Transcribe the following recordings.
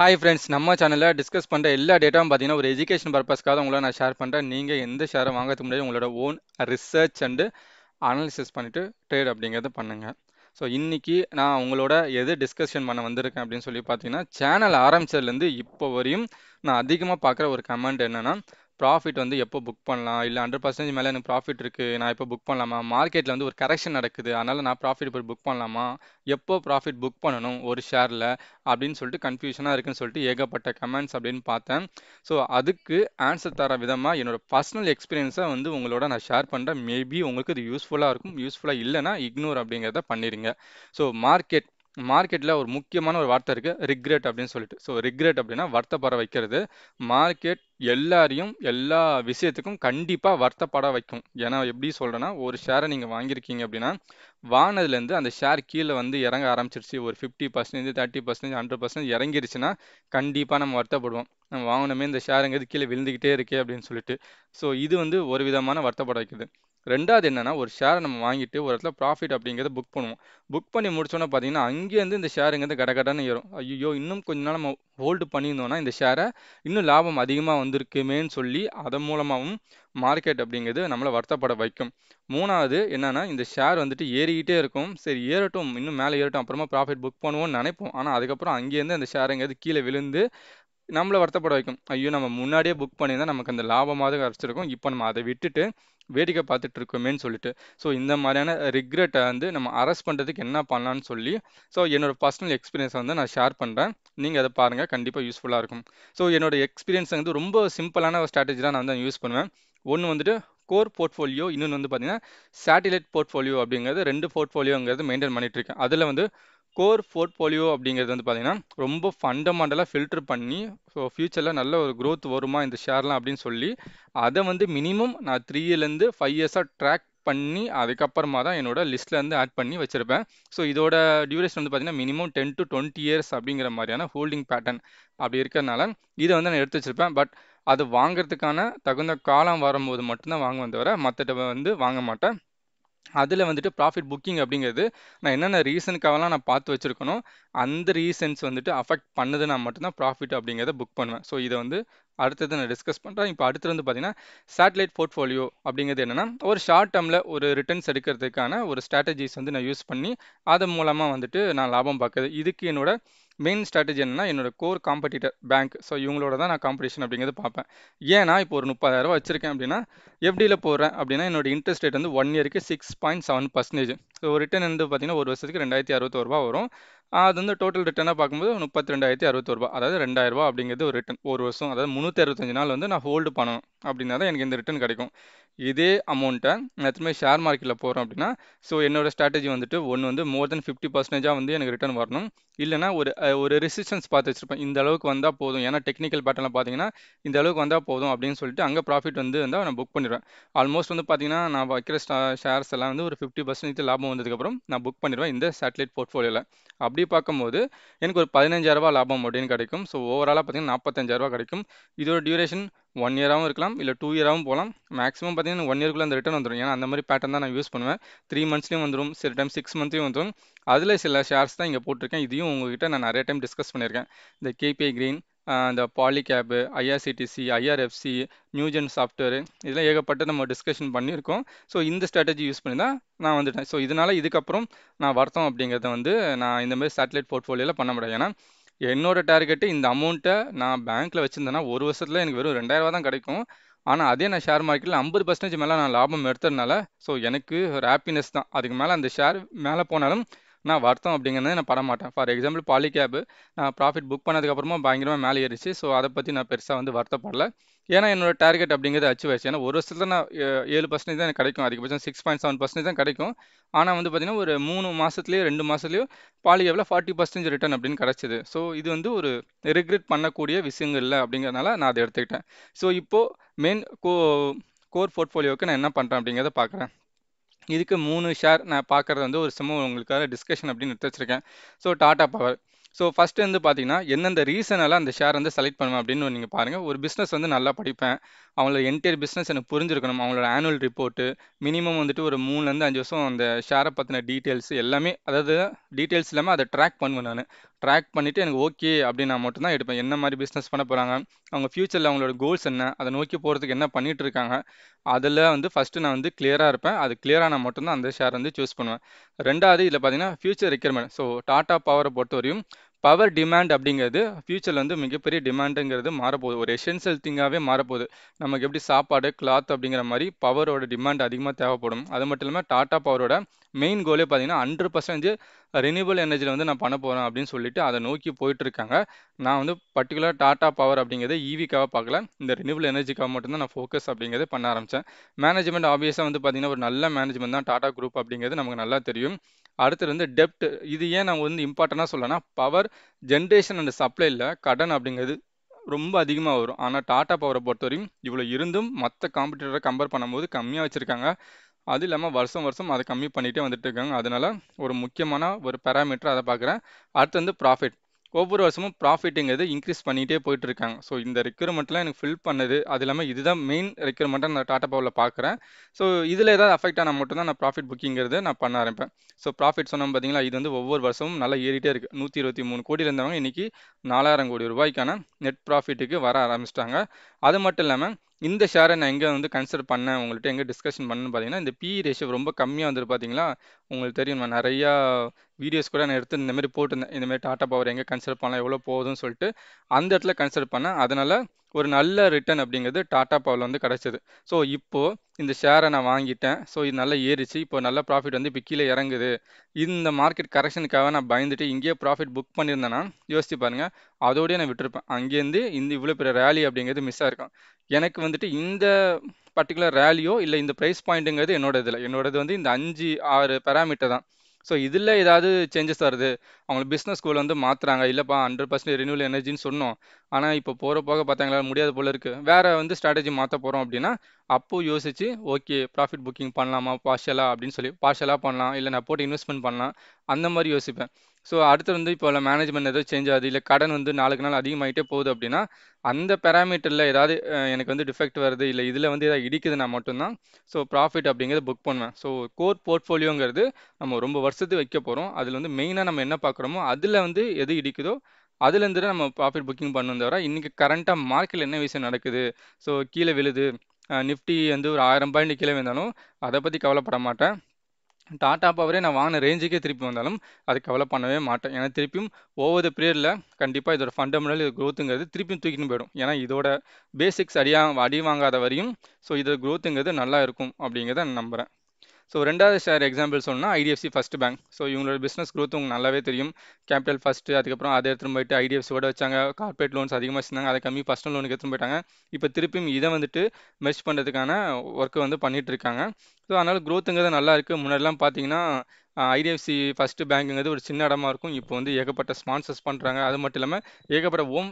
hi friends நம்ம சேனலில் discuss பண்ணுற எல்லா டேட்டாவும் பார்த்தீங்கன்னா ஒரு எஜுகேஷன் பர்பஸ்க்காக உங்களை நான் ஷேர் பண்ணுறேன் நீங்கள் எந்த ஷேரை வாங்கிறதுக்கு முன்னாடி உங்களோட ஓன் ரிசர்ச் அண்டு அனாலிசிஸ் பண்ணிவிட்டு ட்ரேட் அப்படிங்கிறத பண்ணுங்கள் ஸோ இன்றைக்கி நான் உங்களோட எது டிஸ்கஷன் பண்ண வந்திருக்கேன் அப்படின்னு சொல்லி பார்த்தீங்கன்னா சேனல் ஆரம்பித்ததுலேருந்து இப்போ வரையும் நான் அதிகமாக பார்க்குற ஒரு கமெண்ட் என்னென்னா ப்ராஃபிட் வந்து எப்போ புக் பண்ணலாம் இல்லை ஹண்ட்ரட் பர்சன்டேஜ் மேலே எனக்கு ப்ராஃபிட் இருக்குது நான் இப்போ புக் பண்ணலாமா மார்க்கெட்டில் வந்து ஒரு கரெக்ஷன் நடக்குது அதனால் நான் ப்ராஃபிட் போய் புக் பண்ணலாமா எப்போ ப்ராஃபிட் புக் பண்ணணும் ஒரு ஷேரில் அப்படின்னு சொல்லிட்டு கன்ஃபியூஷனாக இருக்குன்னு சொல்லிட்டு ஏகப்பட்ட கமெண்ட்ஸ் அப்படின்னு பார்த்தேன் ஸோ அதுக்கு ஆன்சர் தர விதமாக என்னோடய பர்சனல் எக்ஸ்பீரியன்ஸை வந்து உங்களோட நான் ஷேர் பண்ணுறேன் மேபி உங்களுக்கு இது யூஸ்ஃபுல்லாக இருக்கும் யூஸ்ஃபுல்லாக இல்லைனா இக்னோர் அப்படிங்கிறத பண்ணிடுங்க ஸோ மார்க்கெட் மார்க்கெட்டில் ஒரு முக்கியமான ஒரு வார்த்தை இருக்குது ரிக்ரெட் அப்படின்னு சொல்லிட்டு ஸோ ரிக்ரெட் அப்படின்னா வருத்தப்பட வைக்கிறது மார்க்கெட் எல்லாரையும் எல்லா விஷயத்துக்கும் கண்டிப்பாக வருத்தப்பட வைக்கும் ஏன்னா எப்படி சொல்கிறேன்னா ஒரு ஷேரை நீங்கள் வாங்கியிருக்கீங்க அப்படின்னா வானதுலேருந்து அந்த ஷேர் கீழே வந்து இறங்க ஆரம்பிச்சிருச்சு ஒரு fifty percentage thirty percentage hundred percentage இறங்கிருச்சுன்னா கண்டிப்பாக நம்ம வருத்தப்படுவோம் நம்ம வாங்கினமே இந்த ஷேருங்கிறது கீழே விழுந்துக்கிட்டே இருக்கே அப்படின்னு சொல்லிட்டு ஸோ இது வந்து ஒரு விதமான வருத்தப்பட வைக்குது ரெண்டாவது என்னென்னா ஒரு ஷேரை நம்ம வாங்கிட்டு ஒரு இடத்துல ப்ராஃபிட் அப்படிங்கிறத புக் பண்ணுவோம் புக் பண்ணி முடிச்சோன்னா பார்த்தீங்கன்னா அங்கேருந்து இந்த ஷேருங்கிறது கடகடான்னு ஏறும் ஐயோ இன்னும் கொஞ்ச நாள் நம்ம ஹோல்டு பண்ணியிருந்தோம்னா இந்த ஷேரை இன்னும் லாபம் அதிகமாக வந்திருக்குமேன்னு சொல்லி அதன் மூலமாகவும் மார்க்கெட் அப்படிங்கிறது நம்மளை வருத்தப்பட வைக்கும் மூணாவது என்னென்னா இந்த ஷேர் வந்துட்டு ஏறிக்கிட்டே இருக்கும் சரி ஏறட்டும் இன்னும் மேலே ஏறட்டும் அப்புறமா ப்ராஃபிட் புக் பண்ணுவோம்னு நினைப்போம் ஆனால் அதுக்கப்புறம் அங்கேருந்து அந்த ஷேருங்கிறது கீழே விழுந்து நம்மளை வருத்தப்பட வைக்கும் ஐயோ நம்ம முன்னாடியே புக் பண்ணியிருந்தா நமக்கு அந்த லாபமாக கிடச்சிருக்கும் இப்போ நம்ம அதை விட்டுட்டு வேடிக்கை பார்த்துட்டு இருக்கோமேனு சொல்லிட்டு ஸோ இந்த மாதிரியான ரிக்ரெட்டை வந்து நம்ம அரெஸ்ட் பண்ணுறதுக்கு என்ன பண்ணலான்னு சொல்லி ஸோ என்னோடய பர்சனல் எக்ஸ்பீரியன்ஸை வந்து நான் ஷேர் பண்ணுறேன் நீங்கள் அதை பாருங்கள் கண்டிப்பாக யூஸ்ஃபுல்லாக இருக்கும் ஸோ என்னோட எக்ஸ்பீரியன்ஸ் வந்து ரொம்ப சிம்பிளான ஒரு ஸ்ட்ராட்டஜி தான் நான் வந்து யூஸ் பண்ணுவேன் ஒன்று வந்துட்டு கோர் போர்ட்ஃபோலியோ இன்னொன்று வந்து பார்த்தீங்கன்னா சேட்டிலைட் போர்ட்ஃபோலியோ அப்படிங்கிறது ரெண்டு போர்ட்ஃபோலியோங்கிறது மெயின்டைன் பண்ணிட்டு இருக்கேன் அதில் வந்து கோர் போர்ட்ஃபோலியோ அப்படிங்கிறது வந்து பார்த்தீங்கன்னா ரொம்ப ஃபண்டமெண்டலாக ஃபில்டர் பண்ணி ஸோ ஃப்யூச்சரில் நல்ல ஒரு க்ரோத் வருமா இந்த ஷேர்லாம் அப்படின்னு சொல்லி அதை வந்து மினிமம் நான் த்ரீ இயர்லேருந்து ஃபைவ் இயர்ஸாக ட்ராக் பண்ணி அதுக்கப்புறமா தான் என்னோடய லிஸ்ட்லேருந்து ஆட் பண்ணி வச்சுருப்பேன் ஸோ இதோட டியூரேஷன் வந்து பார்த்தீங்கன்னா minimum ten to twenty years அப்படிங்கிற மாதிரியான ஹோல்டிங் பேட்டர்ன் அப்படி இருக்கிறதுனால இதை வந்து நான் எடுத்து வச்சுருப்பேன் பட் அது வாங்குறதுக்கான தகுந்த காலம் வரும்போது மட்டும்தான் வாங்குவேன் தவிர மற்ற வந்து வாங்க மாட்டேன் அதில் வந்துட்டு ப்ராஃபிட் புக்கிங் அப்படிங்கிறது நான் என்னென்ன ரீசனுக்காகலாம் நான் பார்த்து வச்சுருக்கணும் அந்த ரீசன்ஸ் வந்துட்டு அஃபெக்ட் நான் மட்டும்தான் ப்ராஃபிட் அப்படிங்கிறத புக் பண்ணுவேன் ஸோ இதை வந்து அடுத்தது நான் டிஸ்கஸ் பண்ணுறேன் இப்போ அடுத்து வந்து பார்த்தீங்கன்னா சேட்டலைட் போர்ட்ஃபோலியோ அப்படிங்கிறது என்னென்னா ஒரு ஷார்ட் டேர்மில் ஒரு ரிட்டர்ன்ஸ் எடுக்கிறதுக்கான ஒரு ஸ்ட்ராட்டஜிஸ் வந்து நான் யூஸ் பண்ணி அது மூலமாக வந்துட்டு நான் லாபம் பார்க்குறது இதுக்கு என்னோட மெயின் ஸ்ட்ராட்டஜி என்னன்னா என்னோட கோர் காம்படிட்டர் பேங்க் ஸோ இவங்களோட தான் நான் காம்படிஷன் அப்படிங்கிறது பார்ப்பேன் ஏன்னா இப்போ ஒரு முப்பதாயிரரூவா வச்சிருக்கேன் அப்படின்னா எப்படியில் போடுறேன் அப்படின்னா என்னோட இன்ட்ரெஸ்ட் ரேட் வந்து ஒன் இயருக்கு six point seven percentage so return வந்து பார்த்தீங்கன்னா ஒரு வருஷத்துக்கு ரெண்டாயிரத்தி அறுபத்தோருவா வரும் அது வந்து டோட்டல் ரிட்டனாக பார்க்கும்போது முப்பத்தி ரெண்டாயிரத்தி அறுபத்தி ரூபா அதாவது ரெண்டாயிரம் அப்படிங்கிறது ஒரு ரிட்டன் ஒரு வருஷம் அதாவது முந்நூற்றி அறுபத்தஞ்சு நாள் வந்து நான் ஹோல்டு பண்ணணும் அப்படின்னா தான் எனக்கு இந்த ரிட்டன் கிடைக்கும் இதே அமௌண்ட்டை நான் எத்தனை ஷேர் மார்க்கெட்டில் போகிறோம் அப்படின்னா ஸோ என்னோடய ஸ்ட்ராட்டஜி வந்துட்டு ஒன்று வந்து மோர் தென் ஃபிஃப்டி பர்சன்டேஜாக வந்து எனக்கு ரிட்டன் வரணும் இல்லைனா ஒரு ஒரு ரெசிஸ்டன்ஸ் பார்த்து வச்சுருப்பேன் இந்த அளவுக்கு வந்தால் போதும் ஏன்னா டெக்னிக்கல் பேட்டர்னில் பார்த்தீங்கன்னா இந்த அளவுக்கு வந்தால் போதும் அப்படின்னு சொல்லிட்டு அங்கே ப்ராஃபிட் வந்து வந்தால் நான் புக் பண்ணிடுவேன் ஆல்மோஸ்ட் வந்து பார்த்தீங்கன்னா நான் வைக்கிற ஷேர்ஸ் எல்லாம் வந்து ஒரு ஃபிஃப்டி பர்சன்டேஜ் லாபம் வந்ததுக்கப்புறம் நான் புக் பண்ணிடுவேன் இந்த சேட்டலைட் போர்ட்ஃபோலியோவில் அப்படி அப்படி பார்க்கும்போது எனக்கு ஒரு பதினஞ்சாயிரரூபா லாபம் அப்படின்னு கிடைக்கும் ஸோ ஓவராலாக பார்த்தீங்கன்னா நாற்பத்தஞ்சாயிரரூபா கிடைக்கும் இதோட டியூரேஷன் ஒன் இயராகவும் இருக்கலாம் இல்லை டூ இயராகவும் போகலாம் மேக்ஸிமம் பார்த்தீங்கன்னா ஒன் இயர்க்குள்ளே அந்த ரிட்டன் வந்துடும் ஏன்னா அந்த மாதிரி பேட்டர் தான் நான் யூஸ் பண்ணுவேன் த்ரீ மந்த்ஸ்லேயும் வந்துடும் சில டைம் சிக்ஸ் மந்த்லையும் வந்துடும் அதில் சில ஷேர்ஸ் தான் இங்கே போட்டிருக்கேன் இதையும் உங்ககிட்ட நான் நிறைய டைம் டிஸ்கஸ் பண்ணியிருக்கேன் இந்த கேபிஐ கிரீன் இந்த Polycab IRCTC IRFC Newgen software இதெல்லாம் ஏகப்பட்ட நம்ம டிஸ்கஷன் பண்ணியிருக்கோம் ஸோ இந்த ஸ்ட்ராட்டஜி யூஸ் பண்ணி தான் நான் வந்துவிட்டேன் ஸோ இதனால் இதுக்கப்புறம் நான் வரத்தோம் அப்படிங்கிறத வந்து நான் இந்தமாதிரி சேட்டலைட் போர்ட்ஃபோலியோவில் பண்ண முடியாது ஏன்னா என்னோடய டார்கெட்டு இந்த அமௌண்ட்டை நான் பேங்க்கில் வச்சுருந்தேன்னா ஒரு வருஷத்தில் எனக்கு வெறும் ரெண்டாயிரரூவா தான் கிடைக்கும் ஆனால் அதே நான் ஷேர் மார்க்கெட்டில் ஐம்பது பர்சன்டேஜ் மேலே நான் லாபம் எடுத்ததுனால ஸோ எனக்கு ஒரு ஹாப்பினஸ் தான் அதுக்கு மேலே அந்த ஷேர் மேலே போனாலும் நான் வருத்தம் அப்படிங்கிறது நான் பட மாட்டேன் ஃபார் எக்ஸாம்பிள் கேபு நான் ப்ராஃபிட் புக் பண்ணதுக்கப்புறமா பயங்கரமாக மேலே ஏறிச்சு ஸோ அதை பற்றி நான் பெருசாக வந்து வருத்தப்படல ஏன்னா என்னோட டார்கெட் அப்படிங்கிறது அச்சு வச்சு ஏன்னா ஒரு வருஷத்தில் நான் ஏழு பர்சன்டேஜ் தான் எனக்கு கிடைக்கும் அதிகபட்சம் சிக்ஸ் பாயிண்ட் செவன் பர்சன்டேஜ் தான் கிடைக்கும் ஆனால் வந்து பார்த்தீங்கன்னா ஒரு மூணு மாதத்துலேயோ ரெண்டு மாதத்துலேயோ கேபில் ஃபார்ட்டி பர்சன்டேஜ் ரிட்டர்ன் அப்படின்னு கிடச்சிது ஸோ இது வந்து ஒரு ரிக்ரெட் பண்ணக்கூடிய விஷயங்கள் இல்லை அப்படிங்கிறதுனால நான் அதை எடுத்துக்கிட்டேன் ஸோ இப்போது மெயின் கோ கோர் போர்ட்ஃபோலியோவுக்கு நான் என்ன பண்ணுறேன் அப்படிங்கிறத பார்க்குறேன் இதுக்கு மூணு ஷேர் நான் பார்க்குறது வந்து ஒரு சிம்மம் உங்களுக்காக டிஸ்கஷன் அப்படின்னு எடுத்து வச்சிருக்கேன் so Tata power so first வந்து பார்த்தீங்கன்னா எந்தெந்த ரீசனால் அந்த ஷேர் வந்து செலக்ட் பண்ணுவேன் அப்படின்னு நீங்கள் பாருங்கள் ஒரு பிஸ்னஸ் வந்து நல்லா படிப்பேன் அவங்களோட என்டையர் பிஸ்னஸ் எனக்கு புரிஞ்சிருக்கணும் அவங்களோட ஆனுவல் ரிப்போர்ட்டு மினிமம் வந்துட்டு ஒரு மூணுலேருந்து அஞ்சு வருஷம் அந்த ஷேரை பற்றின டீட்டெயில்ஸ் எல்லாமே அதாவது டீட்டெயில்ஸ் இல்லாமல் அதை ட்ராக் பண்ணுவேன் நான் ட்ராக் பண்ணிவிட்டு எனக்கு ஓகே அப்படின்னு நான் மட்டும்தான் எடுப்பேன் என்ன மாதிரி பிஸ்னஸ் பண்ண போகிறாங்க அவங்க ஃப்யூச்சரில் அவங்களோட கோல்ஸ் என்ன அதை நோக்கி போகிறதுக்கு என்ன பண்ணிகிட்டு இருக்காங்க அதில் வந்து ஃபஸ்ட்டு நான் வந்து கிளியராக இருப்பேன் அது கிளியராக நான் மட்டும்தான் அந்த ஷேர் வந்து சூஸ் பண்ணுவேன் ரெண்டாவது இதில் பார்த்தீங்கன்னா ஃபியூச்சர் ரெக்யர்மெண்ட் ஸோ டாட்டா பவரை பொறுத்தவரையும் பவர் டிமாண்ட் அப்படிங்கிறது ஃபியூச்சரில் வந்து மிகப்பெரிய டிமாண்டுங்கிறது மாறப்போகுது ஒரு எசென்சியல் திங்காகவே மாறப்போகுது நமக்கு எப்படி சாப்பாடு கிளாத் அப்படிங்கிற மாதிரி பவரோட டிமாண்ட் அதிகமாக தேவைப்படும் அது மட்டும் இல்லாமல் டாட்டா பவரோட மெயின் கோலே பார்த்தீங்கன்னா ஹண்ட்ரட் பர்சன்டேஜ் ரினியூவல் எனர்ஜியில் வந்து நான் பண்ண போகிறேன் அப்படின்னு சொல்லிட்டு அதை நோக்கி போயிட்டுருக்காங்க நான் வந்து பர்டிகுலராக டாட்டா பவர் அப்படிங்கிறத ஈவிக்காக e பார்க்கல இந்த ரினியூவல் எனர்ஜிக்காக மட்டும்தான் நான் ஃபோக்கஸ் அப்படிங்கிறத பண்ண ஆரம்பித்தேன் மேனேஜ்மெண்ட் ஆப்வியஸாக வந்து பார்த்திங்கன்னா ஒரு நல்ல மேனேஜ்மெண்ட் தான் டாட்டா குரூப் அப்படிங்கிறது நமக்கு நல்லா தெரியும் அடுத்தது வந்து டெப்ட் இது ஏன் நான் வந்து இம்பார்ட்டண்டாக சொல்லனா பவர் ஜென்ரேஷன் அண்ட் சப்ளையில் கடன் அப்படிங்கிறது ரொம்ப அதிகமாக வரும் ஆனால் டாடா பவரை பொறுத்தவரையும் இவ்வளோ இருந்தும் மற்ற காம்படிட்டரை கம்பேர் பண்ணும்போது கம்மியாக வச்சுருக்காங்க அது இல்லாமல் வருஷம் வருஷம் அதை கம்மி பண்ணிகிட்டே வந்துட்டு இருக்காங்க அதனால ஒரு முக்கியமான ஒரு பேராமீட்டர் அதை பார்க்குறேன் அடுத்து வந்து ப்ராஃபிட் ஒவ்வொரு வருஷமும் ப்ராஃபிட்டுங்கிறது இன்க்ரீஸ் பண்ணிகிட்டே போயிட்டு இருக்காங்க ஸோ இந்த ரெக்யூர்மெண்ட்லாம் எனக்கு ஃபில் பண்ணது அது இல்லாமல் இதுதான் மெயின் ரெக்யூர்மெண்ட்டாக நான் டாட்டா பவரில் பார்க்குறேன் ஸோ இதில் ஏதாவது அஃபெக்ட் ஆனால் மட்டும்தான் நான் ப்ராஃபிட் புக்கிங்கிறது நான் பண்ண ஆரம்பிப்பேன் ஸோ ப்ராஃபிட் சொன்னால் பார்த்தீங்களா இது வந்து ஒவ்வொரு வருஷமும் நல்லா ஏறிட்டே இருக்குது நூற்றி இருபத்தி மூணு கோடி இருந்தவங்க இன்றைக்கி நாலாயிரம் கோடி ரூபாய்க்கான நெட் ப்ராஃபிட்டுக்கு வர ஆரம்பிச்சிட்டாங்க அது மட்டும் இல்லாமல் இந்த ஷேரை நான் எங்கே வந்து கன்சிடர் பண்ணேன் உங்கள்கிட்ட எங்கே டிஸ்கஷன் பண்ணுன்னு பார்த்தீங்கன்னா இந்த பி ரேஷியோ e ரொம்ப கம்மியாக வந்துட்டு பார்த்தீங்களா உங்களுக்கு தெரியும் நான் நிறையா வீடியோஸ் கூட நான் எடுத்து இந்தமாரி போட்டிருந்தேன் இந்தமாரி டாட்டா பவர் எங்கே கன்சிடர் பண்ணலாம் எவ்வளோ போகுதுன்னு சொல்லிட்டு அந்த இடத்துல கன்சிடர் பண்ணேன் அதனால் ஒரு நல்ல ரிட்டர்ன் அப்படிங்கிறது டாடா பவரில் வந்து கிடச்சிது ஸோ இப்போது இந்த ஷேரை நான் வாங்கிட்டேன் ஸோ இது நல்லா ஏறிச்சு இப்போ நல்ல ப்ராஃபிட் வந்து இப்போ கீழே இறங்குது இந்த மார்க்கெட் கரெக்ஷனுக்காக நான் பயந்துட்டு இங்கேயே ப்ராஃபிட் புக் பண்ணியிருந்தேன்னா யோசிச்சு பாருங்கள் அதோடய நான் விட்டுருப்பேன் அங்கேருந்து இந்த இவ்வளோ பெரிய ரேலி அப்படிங்கிறது மிஸ் ஆயிருக்கும் எனக்கு வந்துட்டு இந்த பர்டிகுலர் ரேலியோ இல்லை இந்த ப்ரைஸ் பாயிண்ட்டுங்கிறது என்னோட இதில் என்னோடது வந்து இந்த அஞ்சு ஆறு பேராமீட்டர் தான் ஸோ இதில் ஏதாவது சேஞ்சஸ் வருது அவங்களுக்கு பிஸ்னஸ் ஸ்கூல் வந்து மாற்றுறாங்க இல்லைப்பா ஹண்ட்ரட் பர்சன்ட் ரினியூவல் எனர்ஜின்னு சொன்னோம் ஆனால் இப்போ போகிற போக பார்த்தா எங்களால் போல இருக்குது வேறு வந்து ஸ்ட்ராட்டஜி மாற்ற போகிறோம் அப்படின்னா அப்போது யோசிச்சு ஓகே ப்ராஃபிட் புக்கிங் பண்ணலாமா பார்ஷலாக அப்படின்னு சொல்லி பார்ஷலாக பண்ணலாம் இல்லை நான் போட்டு இன்வெஸ்ட்மெண்ட் பண்ணலாம் அந்த மாதிரி யோசிப்பேன் ஸோ அடுத்து வந்து இப்போ உள்ள மேனேஜ்மெண்ட் ஏதோ சேஞ்ச் ஆகுது இல்லை கடன் வந்து நாளுக்கு நாள் அதிகமாகிட்டே போகுது அப்படின்னா அந்த பேராமீட்டரில் ஏதாவது எனக்கு வந்து டிஃபெக்ட் வருது இல்லை இதில் வந்து ஏதாவது நான் மட்டும்தான் ஸோ ப்ராஃபிட் அப்படிங்கிறத புக் பண்ணுவேன் ஸோ கோர் போர்ட்ஃபோலியோங்கிறது நம்ம ரொம்ப வருஷத்துக்கு வைக்க போகிறோம் அதில் வந்து மெயினாக நம்ம என்ன பார்க்குறோமோ அதில் வந்து எது இடிக்குதோ அதுலேருந்து தான் நம்ம ப்ராஃபிட் புக்கிங் பண்ணணும் தவிர இன்றைக்கி கரண்ட்டாக மார்க்கெட்டில் என்ன விஷயம் நடக்குது ஸோ கீழே விழுது நிஃப்டி வந்து ஒரு ஆயிரம் பாயிண்ட் கீழே விழுந்தாலும் அதை பற்றி கவலைப்பட மாட்டேன் டாட்டா பவரே நான் வாங்கின ரேஞ்சுக்கே திருப்பி வந்தாலும் அது கவலை பண்ணவே மாட்டேன் ஏன்னா திருப்பியும் ஒவ்வொரு த பீரியடில் கண்டிப்பாக இதோட ஃபண்டமெண்டல் இது க்ரோத்துங்கிறது திருப்பியும் தூக்கின்னு போயிடும் ஏன்னா இதோட பேசிக்ஸ் அடியாக அடி வாங்காத வரையும் ஸோ இதோட க்ரோத்துங்கிறது நல்லா இருக்கும் அப்படிங்கிறத நான் நம்புகிறேன் ஸோ ரெண்டாவது ஷேர் எக்ஸாம்பிள் சொன்னால் ஐடிஎஃப்சி ஃபஸ்ட் பேங்க் ஸோ இவங்களோட பிஸ்னஸ் க்ரோத் உங்களுக்கு நல்லாவே தெரியும் கேபிட்டல் ஃபஸ்ட்டு அதுக்கப்புறம் அதை எடுத்துகிட்டு போயிட்டு ஐடிஎஃப்சியோட வச்சாங்க கார்பரேட் லோன்ஸ் அதிகமாக வச்சுருந்தாங்க அதை கம்மி பர்சனல் லோனுக்கு எடுத்து போயிட்டாங்க இப்போ திருப்பியும் இதை வந்துட்டு மெர்ச் பண்ணுறதுக்கான ஒர்க்கு வந்து பண்ணிகிட்டு இருக்காங்க ஸோ அதனால் க்ரோத்துங்கிறது நல்லா இருக்குது முன்னாடிலாம் பார்த்தீங்கன்னா ஐடிஎஃப்சி ஃபஸ்ட்டு பேங்க்குங்கிறது ஒரு சின்ன இடமா இருக்கும் இப்போ வந்து ஏகப்பட்ட ஸ்பான்சர்ஸ் பண்ணுறாங்க அது மட்டும் இல்லாமல் ஏகப்பட்ட ஓம்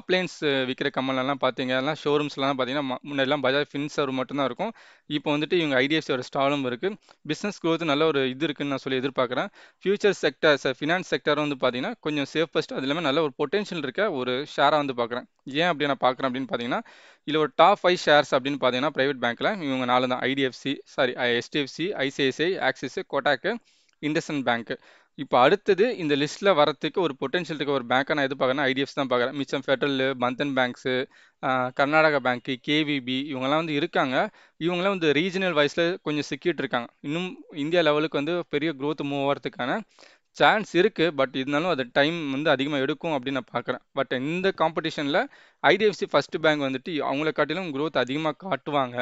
அப்ளையன்ஸ் விற்கிற பார்த்தீங்க பார்த்தீங்கன்னா ஷோரூம்ஸ்லாம் பார்த்தீங்கன்னா முன்னாடிலாம் பஜாஜ் ஃபின்சர் மட்டும்தான் இருக்கும் இப்போ வந்துட்டு இவங்க ஐடிஎஃப்சியோட ஸ்டாலும் இருக்குது பிஸ்னஸ் க்ரோத் நல்ல ஒரு இது இருக்குதுன்னு நான் சொல்லி எதிர்பார்க்குறேன் ஃபியூச்சர் சார் ஃபினான்ஸ் செக்டர் வந்து பார்த்தீங்கன்னா கொஞ்சம் சேஃபஸ்ட் அது இல்லாமல் நல்ல ஒரு பொட்டென்ஷியல் இருக்க ஒரு ஷேராக வந்து பார்க்குறேன் ஏன் அப்படி நான் பார்க்குறேன் அப்படின்னு பார்த்தீங்கன்னா இல்லை ஒரு டாப் ஃபைவ் ஷேர்ஸ் அப்படின்னு பார்த்தீங்கன்னா ப்ரைவேட் பேங்க்கில் இவங்க நாலு தான் IDFC sorry HDFC ICICI Axis Kotak IndusInd bank இப்போ அடுத்தது இந்த லிஸ்ட்டில் வரத்துக்கு ஒரு பொட்டன்ஷியல் இருக்க ஒரு பேங்க்கை நான் எது பார்க்குறேன் ஐடிஎஃப்சி தான் பார்க்குறேன் மிச்சம் Federal Bandhan banks Karnataka bank KVB இவங்கெல்லாம் வந்து இருக்காங்க இவங்களாம் வந்து ரீஜனல் வைஸில் கொஞ்சம் சிக்கிட்டு இருக்காங்க இன்னும் இந்தியா லெவலுக்கு வந்து பெரிய க்ரோத் மூவ் ஆகிறதுக்கான சான்ஸ் இருக்குது பட் இருந்தாலும் அது டைம் வந்து அதிகமாக எடுக்கும் அப்படின்னு நான் பார்க்குறேன் பட் இந்த காம்படிஷனில் ஐடிஎஃப்சி ஃபஸ்ட்டு பேங்க் வந்துட்டு அவங்கள காட்டிலும் க்ரோத் அதிகமாக காட்டுவாங்க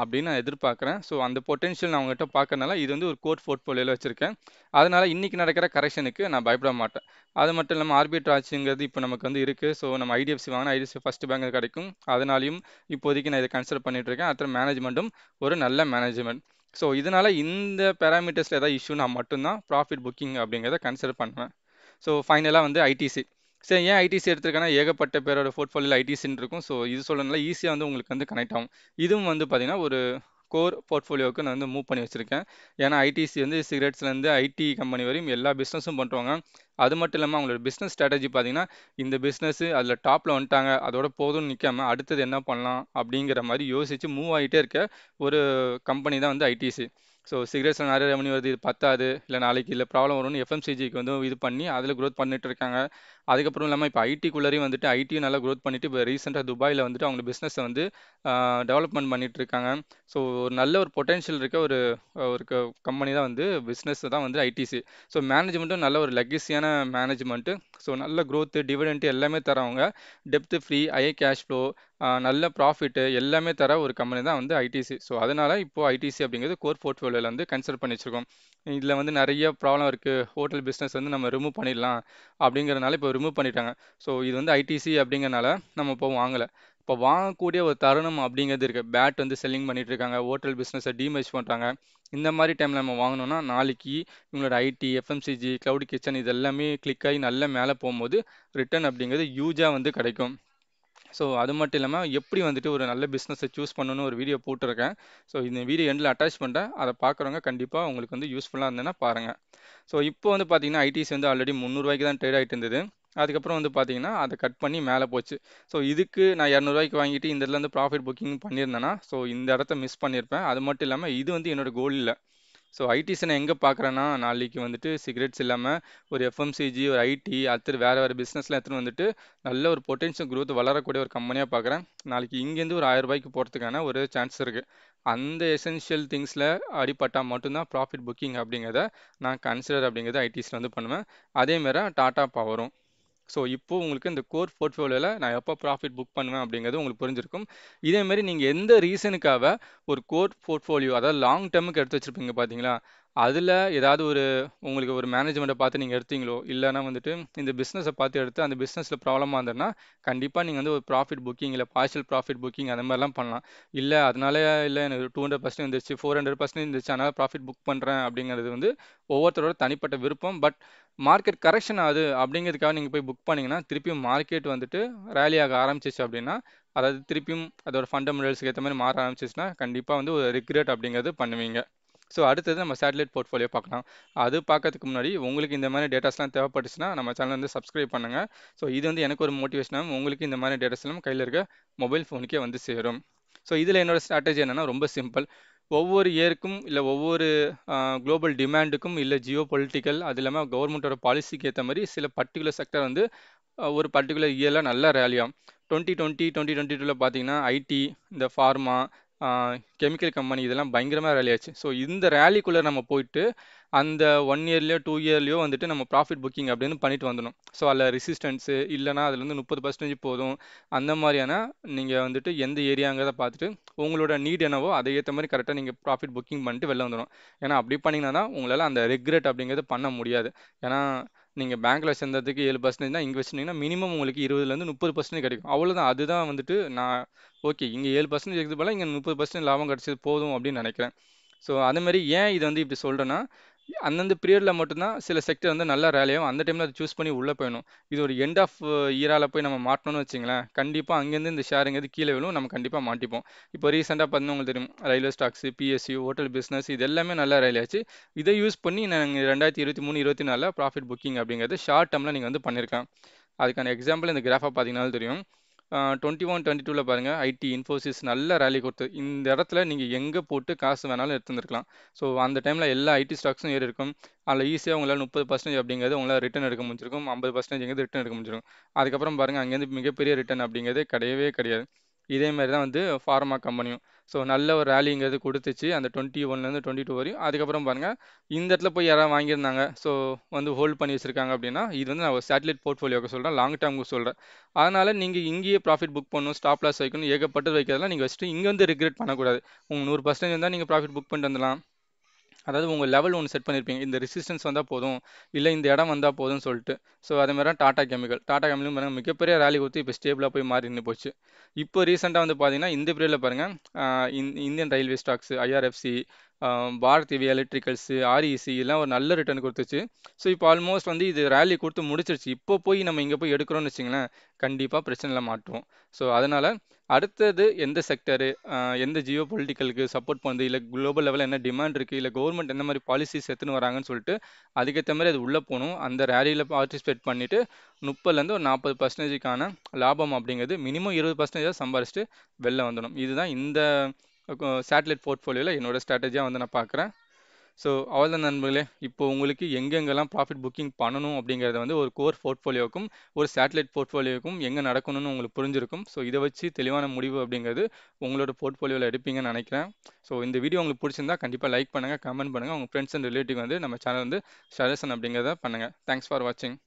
அப்படின்னு நான் எதிர்பார்க்குறேன் ஸோ அந்த பொட்டென்ஷியல் நான் அவங்ககிட்ட பார்க்கறனால இது வந்து ஒரு கோட் போர்ட்ஃபோலியோவில் வச்சுருக்கேன் அதனால் இன்றைக்கி நடக்கிற கரெக்ஷனுக்கு நான் பயப்பட மாட்டேன் அது மட்டும் இல்லாமல் ஆர்பிட்ராஜுங்கிறது இப்போ நமக்கு வந்து இருக்குது ஸோ நம்ம ஐடிஎஃப்சி வாங்கினா ஐடிஎஃப்சி ஃபஸ்ட்டு பேங்க் கிடைக்கும் அதனாலையும் இப்போதைக்கு நான் இதை கன்சிடர் பண்ணிகிட்ருக்கேன் அத்தனை மேனேஜ்மெண்ட்டும் ஒரு நல்ல மேனேஜ்மெண்ட் ஸோ இதனால் இந்த பேராமீட்டர்ஸில் ஏதாவது இஷ்யூனா மட்டும்தான் ப்ராஃபிட் புக்கிங் அப்படிங்கிறத கன்சிடர் பண்ணுவேன் ஸோ ஃபைனலாக வந்து ஐடிசி சரி ஏன் ஐடிசி எடுத்துருக்கேன்னா ஏகப்பட்ட பேரோட போர்ட்ஃபோலியோவில் ஐடிசின்னு இருக்கும் ஸோ இது சொல்லணும்னா ஈஸியாக வந்து உங்களுக்கு வந்து கனெக்ட் ஆகும் இதுவும் வந்து பார்த்திங்கன்னா ஒரு கோர் போர்ட்ஃபோலியோவுக்கு நான் வந்து மூவ் பண்ணி வச்சுருக்கேன் ஏன்னா ஐடிசி வந்து சிகரெட்ஸ்லேருந்து ஐடி கம்பெனி வரையும் எல்லா பிஸ்னஸும் பண்ணுறவங்க அது மட்டும் இல்லாமல் அவங்களோட பிஸ்னஸ் ஸ்ட்ராட்டஜி பார்த்தீங்கன்னா இந்த பிஸ்னஸ்ஸு அதில் டாப்பில் வந்துட்டாங்க அதோட போதும்னு நிற்காம அடுத்தது என்ன பண்ணலாம் அப்படிங்கிற மாதிரி யோசித்து மூவ் ஆகிட்டே இருக்க ஒரு கம்பெனி தான் வந்து ஐடிசி ஸோ சிகரெட்ஸில் நிறைய ரெவன்யூ வருது இது பத்தாது இல்லை நாளைக்கு இல்லை ப்ராப்ளம் வரும்னு எஃப்எம்சிஜிக்கு வந்து இது பண்ணி அதில் க்ரோத் பண்ணிட்டு இருக்காங்க அதுக்கப்புறம் இல்லாமல் இப்போ ஐடிக்குள்ளரையும் வந்துட்டு ஐடியும் நல்லா க்ரோத் பண்ணிட்டு இப்போ ரீசெண்டாக துபாயில் வந்துட்டு அவங்க பிஸ்னஸை வந்து டெவலப்மெண்ட் பண்ணிட்டு இருக்காங்க ஸோ ஒரு நல்ல ஒரு பொட்டென்ஷியல் இருக்க ஒரு ஒரு கம்பெனி தான் வந்து பிஸ்னஸ் தான் வந்து ஐடிசி ஸோ மேனேஜ்மெண்ட்டும் நல்ல ஒரு லெகசியான மேனேஜ்மெண்ட்டு ஸோ நல்ல க்ரோத்து டிவிடெண்ட்டு எல்லாமே தரவங்க டெப்த்து ஃப்ரீ ஐ கேஷ் ஃப்ளோ நல்ல ப்ராஃபிட்டு எல்லாமே தர ஒரு கம்பெனி தான் வந்து ஐடிசி ஸோ அதனால் இப்போது ஐடிசி அப்படிங்கிறது கோர் போர்ட்ஃபோலியோவில் வந்து கன்சிடர் பண்ணி வச்சுருக்கோம் இதில் வந்து நிறைய ப்ராப்ளம் இருக்குது ஹோட்டல் பிஸ்னஸ் வந்து நம்ம ரிமூவ் பண்ணிடலாம் அப்படிங்கிறனால இப்போ ரிமூவ் பண்ணிட்டாங்க ஸோ இது வந்து ஐடிசி அப்படிங்கிறனால நம்ம இப்போ வாங்கலை இப்போ வாங்கக்கூடிய ஒரு தருணம் அப்படிங்கிறது இருக்குது பேட் வந்து செல்லிங் பண்ணிட்டு இருக்காங்க ஹோட்டல் பிஸ்னஸை டீமேஜ் பண்ணுறாங்க இந்த மாதிரி டைமில் நம்ம வாங்கினோம்னா நாளைக்கு இவங்களோட ஐடி எஃப்எம்சிஜி க்ளவுட் கிச்சன் இது எல்லாமே கிளிக் ஆகி நல்லா மேலே போகும்போது ரிட்டர்ன் அப்படிங்கிறது யூஜாக வந்து கிடைக்கும் ஸோ அது மட்டும் இல்லாமல் எப்படி வந்துட்டு ஒரு நல்ல பிஸ்னஸை சூஸ் பண்ணணும்னு ஒரு வீடியோ போட்டிருக்கேன் ஸோ இந்த வீடியோ எண்டில் அட்டாச் பண்ணுறேன் அதை பார்க்குறவங்க கண்டிப்பாக உங்களுக்கு வந்து யூஸ்ஃபுல்லாக இருந்ததுன்னா பாருங்கள் ஸோ இப்போ வந்து பார்த்தீங்கன்னா ஐடிசி வந்து ஆல்ரெடி முந்நூறுவாய்க்கு தான் ட்ரேட் ஆகிட்டு இருந்தது அதுக்கப்புறம் வந்து பார்த்தீங்கன்னா அதை கட் பண்ணி மேலே போச்சு ஸோ இதுக்கு நான் இரநூறுவாய்க்கு வாங்கிட்டு இந்த இடத்துல ப்ராஃபிட் புக்கிங் பண்ணியிருந்தேன்னா ஸோ இந்த இடத்த மிஸ் பண்ணியிருப்பேன் அது மட்டும் இல்லாமல் இது வந்து என்னோடய கோல் இல்லை ஸோ ஐடிஸை நான் எங்கே பார்க்குறேன்னா நாளைக்கு வந்துட்டு சிகரெட்ஸ் இல்லாமல் ஒரு எஃப்எம்சிஜி ஒரு ஐடி அடுத்து வேறு வேறு பிஸ்னஸ்லாம் எடுத்துகிட்டு வந்துட்டு நல்ல ஒரு பொட்டென்ஷியல் க்ரோத் வளரக்கூடிய ஒரு கம்பெனியாக பார்க்குறேன் நாளைக்கு இங்கேருந்து ஒரு ஆயிரம் போகிறதுக்கான ஒரு சான்ஸ் இருக்குது அந்த எசென்ஷியல் திங்ஸில் அடிப்பட்டால் மட்டும்தான் ப்ராஃபிட் புக்கிங் அப்படிங்கிறத நான் கன்சிடர் அப்படிங்கிறத ஐடிஸில் வந்து பண்ணுவேன் அதேமாரி டாட்டா பவரும் ஸோ இப்போ உங்களுக்கு இந்த கோர் போர்ட்ஃபோலியோவில் நான் எப்போ ப்ராஃபிட் புக் பண்ணுவேன் அப்படிங்கிறது உங்களுக்கு புரிஞ்சிருக்கும் இதேமாரி நீங்கள் எந்த ரீசனுக்காக ஒரு கோர் போர்ட்ஃபோலியோ அதாவது லாங் டேர்முக்கு எடுத்து வச்சுருப்பீங்க பார்த்தீங்களா அதில் ஏதாவது ஒரு உங்களுக்கு ஒரு மேனேஜ்மெண்ட்டை பார்த்து நீங்கள் எடுத்தீங்களோ இல்லைனா வந்துட்டு இந்த பிஸ்னஸை பார்த்து எடுத்து அந்த பிஸ்னஸில் ப்ராப்ளமாக இருந்ததுன்னா கண்டிப்பாக நீங்கள் வந்து ஒரு ப்ராஃபிட் புக்கிங் இல்லை பார்ஷியல் ப்ராஃபிட் புக்கிங் அந்த மாதிரிலாம் பண்ணலாம் இல்லை அதனால இல்லை எனக்கு டூ ஹண்ட்ரட் பர்சன்ட் இருந்துச்சு ஃபோர் ஹண்ட்ரட் பர்சன்ட் இருந்துச்சு அதனால் ப்ராஃபிட் புக் பண்ணுறேன் அப்படிங்கிறது வந்து ஒவ்வொருத்தரோட தனிப்பட்ட விருப்பம் பட் மார்க்கெட் கரெக்ஷன் ஆகுது அப்படிங்கிறதுக்காக நீங்கள் போய் புக் பண்ணிங்கன்னா திருப்பியும் மார்க்கெட் வந்துட்டு ரேலி ஆக ஆரம்பிச்சிச்சு அப்படின்னா அதாவது திருப்பியும் அதோட ஃபண்டமெண்டல்ஸுக்கு ஏற்ற மாதிரி மாற ஆரம்பிச்சிச்சுன்னா கண்டிப்பாக வந்து ஒரு ரிக்ரெட் அப்படிங்கிறது பண்ணுவீங்க ஸோ அடுத்தது நம்ம சேட்டலைட் போர்ட்ஃபோலியோ பார்க்கலாம் அது பார்க்கறதுக்கு முன்னாடி உங்களுக்கு இந்த மாதிரி டேட்டாஸ்லாம் தேவைப்பட்டுச்சுன்னா நம்ம சேனல் வந்து சப்ஸ்கிரைப் பண்ணுங்கள் ஸோ இது வந்து எனக்கு ஒரு மோட்டிவேஷனாக உங்களுக்கு இந்த மாதிரி டேட்டாஸ்லாம் கையில் இருக்க மொபைல் ஃபோனுக்கே வந்து சேரும் ஸோ இதில் என்னோடய ஸ்ட்ராட்டஜி என்னென்னா ரொம்ப சிம்பிள் ஒவ்வொரு இயருக்கும் இல்லை ஒவ்வொரு குளோபல் டிமாண்டுக்கும் இல்லை ஜியோ பொலிட்டிக்கல் அது இல்லாமல் கவர்மெண்ட்டோட பாலிசிக்கு ஏற்ற மாதிரி சில பர்டிகுலர் செக்டர் வந்து ஒரு பர்டிகுலர் இயரில் நல்லா ரேலியாகும் டுவெண்ட்டி டுவெண்ட்டி டுவெண்ட்டி டுவெண்ட்டி டூவில் பார்த்தீங்கன்னா ஐடி இந்த ஃபார்மா கெமிக்கல் கம்பெனி இதெல்லாம் பயங்கரமாக ரேலி ஆச்சு ஸோ இந்த ரேலிக்குள்ளே நம்ம போயிட்டு அந்த ஒன் இயர்லேயோ டூ இயர்லேயோ வந்துட்டு நம்ம ப்ராஃபிட் புக்கிங் அப்படின்னு பண்ணிட்டு வந்துடும் ஸோ அதில் ரெசிஸ்டன்ஸு இல்லைனா அதுலேருந்து முப்பது பர்சன்டேஜ் போதும் அந்த மாதிரியான நீங்கள் வந்துட்டு எந்த ஏரியாங்கிறத பார்த்துட்டு உங்களோட நீட் என்னவோ அதை ஏற்ற மாதிரி கரெக்டாக நீங்கள் ப்ராஃபிட் புக்கிங் பண்ணிட்டு வெளில வந்துடும் ஏன்னா அப்படி பண்ணிங்கன்னா தான் உங்களால் அந்த ரெக்ரெட் அப்படிங்கிறது பண்ண முடியாது ஏன்னா நீங்கள் பேங்க்கில் சேர்ந்ததுக்கு ஏழு பர்சன்டேஜ் தான் இங்கே வச்சுருந்தீங்கன்னா மினிமம் உங்களுக்கு இருபதுலேருந்து முப்பது பர்சன்டேஜ் கிடைக்கும் அவ்வளோதான் அதுதான் வந்துட்டு நான் ஓகே இங்கே ஏழு பர்சன்டேஜ் இருக்குது போல இங்கே முப்பது பர்சன்டேஜ் லாபம் கிடச்சது போதும் அப்படின்னு நினைக்கிறேன் ஸோ மாதிரி ஏன் இதை வந்து இப்படி சொல்கிறேன்னா அந்தந்த பீரியடில் மட்டும்தான் சில செக்டர் வந்து நல்லா ரேலியாகும் அந்த டைமில் அதை சூஸ் பண்ணி உள்ளே போயிடும் இது ஒரு எண்ட் ஆஃப் இயரால் போய் நம்ம மாட்டணும்னு வச்சிங்களேன் கண்டிப்பாக அங்கேருந்து இந்த ஷேருங்கிறது கீழே விழும் நம்ம கண்டிப்பாக மாட்டிப்போம் இப்போ ரீசெண்டாக பார்த்தீங்கன்னா உங்களுக்கு தெரியும் railway stocks PSC hotel business இது எல்லாமே நல்லா ரேலியாச்சு இதை யூஸ் பண்ணி நாங்கள் ரெண்டாயிரத்தி இருபத்தி மூணு இருபத்தி நாலில் ப்ராஃபிட் புக்கிங் அப்படிங்கிறது ஷார்ட் டேர்மில் நீங்கள் வந்து பண்ணியிருக்கேன் அதுக்கான எக்ஸாம்பிள் இந்த கிராஃபாக பார்த்தீங்கன்னாலும் தெரியும் டுவெண்ட்டி ஒன் டுவெண்ட்டி டூவில் பாருங்கள் ஐடி இன்ஃபோசிஸ் நல்ல ரேலி கொடுத்து இந்த இடத்துல நீங்கள் எங்கே போட்டு காசு வேணாலும் எடுத்துருந்துருக்கலாம் ஸோ அந்த டைமில் எல்லா ஐடி ஸ்டாக்ஸும் ஏறி இருக்கும் அதில் ஈஸியாக உங்களால் முப்பது பர்சன்டேஜ் அப்படிங்கிறது உங்களால் ரிட்டன் எடுக்க முடிஞ்சிருக்கும் ஐம்பது பர்சன்டேஜ் எங்கேருந்து ரிட்டன் எடுக்க முடிஞ்சிருக்கும் அதுக்கப்புறம் பாருங்கள் அங்கேருந்து மிகப்பெரிய ரிட்டன் அப்படிங்கிறது கிடையவே கிடையாது இதே மாதிரி தான் வந்து ஃபார்மா கம்பெனியும் ஸோ நல்ல ஒரு ரேலிங்கிறது கொடுத்துச்சு அந்த டுவெண்ட்டி ஒன்லேருந்து டுவெண்ட்டி டூ வரையும் அதுக்கப்புறம் பாருங்கள் இந்த இடத்துல போய் யாராவது வாங்கியிருந்தாங்க ஸோ வந்து ஹோல்ட் பண்ணி வச்சுருக்காங்க அப்படின்னா இது வந்து நான் ஒரு சேட்டலைட் போர்ட்ஃபோலியோக்கு சொல்கிறேன் லாங் டேர்முக்கு சொல்கிறேன் அதனால் நீங்கள் இங்கேயே ப்ராஃபிட் புக் பண்ணணும் ஸ்டாப் லாஸ் வைக்கணும் ஏகப்பட்டது வைக்கிறதெல்லாம் நீங்கள் வச்சுட்டு இங்கே வந்து ரிக்ரெட் பண்ணக்கூடாது உங்கள் நூறு பர்சன்டேஜ் இருந்தால் நீங்கள் ப்ராஃபிட் புக் பண்ணிட்டு வந்துடலாம் அதாவது உங்கள் லெவல் ஒன்று செட் பண்ணியிருப்பீங்க இந்த ரெசிஸ்டன்ஸ் வந்தால் போதும் இல்லை இந்த இடம் வந்தால் போதும் சொல்லிட்டு ஸோ அதே மாதிரி டாடா கெமிக்கல் டாடா கெமிக்கல் பாருங்கள் மிகப்பெரிய ரேலி கொடுத்து இப்போ ஸ்டேபிளாக போய் மாறி நின்று போச்சு இப்போ ரீசெண்டாக வந்து பார்த்தீங்கன்னா இந்த பீரியடில் பாருங்கள் Indian railway stocks IRFC Bharti heavy electricals REC எல்லாம் ஒரு நல்ல ரிட்டர்ன் கொடுத்துச்சு ஸோ இப்போ ஆல்மோஸ்ட் வந்து இது ரேலி கொடுத்து முடிச்சிருச்சு இப்போ போய் நம்ம இங்கே போய் எடுக்கிறோம்னு வச்சிங்களேன் கண்டிப்பாக பிரச்சனையில் மாட்டுவோம் ஸோ அதனால் அடுத்தது எந்த செக்டரு எந்த ஜியோ பொலிட்டிக்கலுக்கு சப்போர்ட் பண்ணுது இல்லை குளோபல் லெவலில் என்ன டிமாண்ட் இருக்குது இல்லை கவர்மெண்ட் எந்த மாதிரி பாலிசிஸ் எடுத்துன்னு வராங்கன்னு சொல்லிட்டு அதுக்கேற்ற மாதிரி அது உள்ளே போகணும் அந்த ரேலியில் பார்ட்டிசிபேட் பண்ணிவிட்டு முப்பதுலேருந்து ஒரு நாற்பது பர்சன்டேஜுக்கான லாபம் அப்படிங்கிறது மினிமம் இருபது பர்சன்டேஜாக சம்பாரிச்சிட்டு வெளில வந்துடும் இதுதான் இந்த சேட்டலைட் போர்ட்ஃபோலியோவில் என்னோடய ஸ்ட்ராட்டஜியாக வந்து நான் பார்க்குறேன் ஸோ அவ்வளோதான் நண்பர்களே இப்போ உங்களுக்கு எங்கெங்கெல்லாம் ப்ராஃபிட் புக்கிங் பண்ணணும் அப்படிங்கிறத வந்து ஒரு கோர் போர்ட்ஃபோலியோக்கும் ஒரு சேட்டலைட் போர்ட்ஃபோலியோக்கும் எங்கே நடக்கணும்னு உங்களுக்கு புரிஞ்சிருக்கும் ஸோ இதை வச்சு தெளிவான முடிவு அப்படிங்கிறது உங்களோட போர்ட்ஃபோலியோவில் எடுப்பீங்கன்னு நினைக்கிறேன் ஸோ இந்த வீடியோ உங்களுக்கு பிடிச்சிருந்தா கண்டிப்பாக லைக் பண்ணுங்கள் கமெண்ட் பண்ணுங்கள் உங்கள் ஃப்ரெண்ட்ஸ் அண்ட் ரிலேட்டிவ் வந்து நம்ம சேனல் வந்து சஜஷன் அப்படிங்கிறத பண்ணுங்கள் தேங்க்ஸ் ஃபார் வாட்சிங்